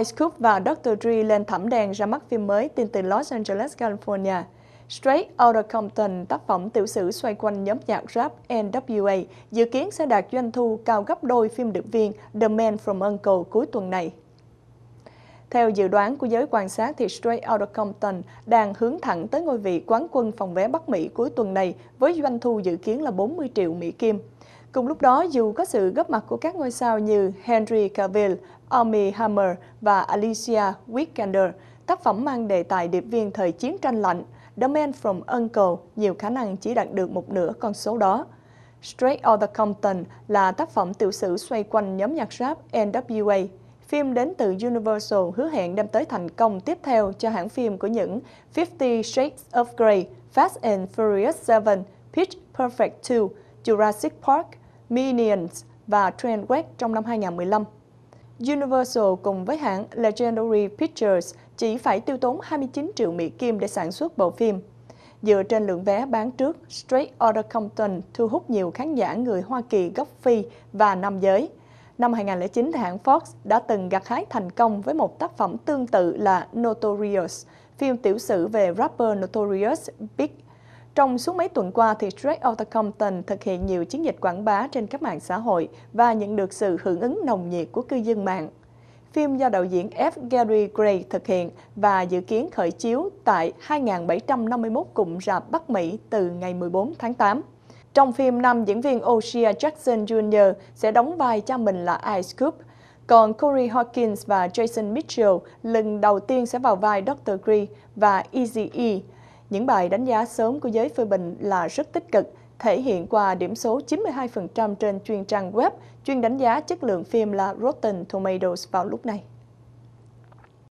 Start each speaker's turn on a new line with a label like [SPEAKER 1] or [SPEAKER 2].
[SPEAKER 1] Ice Cube và Dr. Dre lên thảm đen ra mắt phim mới tên từ Los Angeles, California. Straight Outta Compton, tác phẩm tiểu sử xoay quanh nhóm nhạc rap N.W.A, dự kiến sẽ đạt doanh thu cao gấp đôi phim được viên The Man From Uncle cuối tuần này. Theo dự đoán của giới quan sát thì Straight Outta Compton đang hướng thẳng tới ngôi vị quán quân phòng vé Bắc Mỹ cuối tuần này với doanh thu dự kiến là 40 triệu Mỹ Kim. Cùng lúc đó, dù có sự góp mặt của các ngôi sao như Henry Cavill, Armie Hammer và Alicia Vikander, tác phẩm mang đề tài điệp viên thời chiến tranh lạnh The Man From Uncle nhiều khả năng chỉ đạt được một nửa con số đó. Straight Outta Compton là tác phẩm tiểu sử xoay quanh nhóm nhạc rap NWA. Phim đến từ Universal hứa hẹn đem tới thành công tiếp theo cho hãng phim của những 50 Shades of Grey, Fast and Furious 7, Pitch Perfect 2, Jurassic Park, Minions và Trainwreck trong năm 2015. Universal cùng với hãng Legendary Pictures chỉ phải tiêu tốn 29 triệu Mỹ Kim để sản xuất bộ phim. Dựa trên lượng vé bán trước, Straight Outta Compton thu hút nhiều khán giả người Hoa Kỳ gốc Phi và nam giới. Năm 2009, hãng Fox đã từng gặt hái thành công với một tác phẩm tương tự là Notorious, phim tiểu sử về rapper Notorious Big trong suốt mấy tuần qua, thì Straight Outta Compton thực hiện nhiều chiến dịch quảng bá trên các mạng xã hội và nhận được sự hưởng ứng nồng nhiệt của cư dân mạng. Phim do đạo diễn F. Gary Gray thực hiện và dự kiến khởi chiếu tại 2.751 cụm rạp Bắc Mỹ từ ngày 14 tháng 8. Trong phim, nam diễn viên O'Shea Jackson Jr. sẽ đóng vai cha mình là Ice Cube, còn Corey Hawkins và Jason Mitchell lần đầu tiên sẽ vào vai Dr. Gray và Easy E những bài đánh giá sớm của giới phê bình là rất tích cực, thể hiện qua điểm số 92% trên chuyên trang web chuyên đánh giá chất lượng phim là Rotten Tomatoes vào lúc này.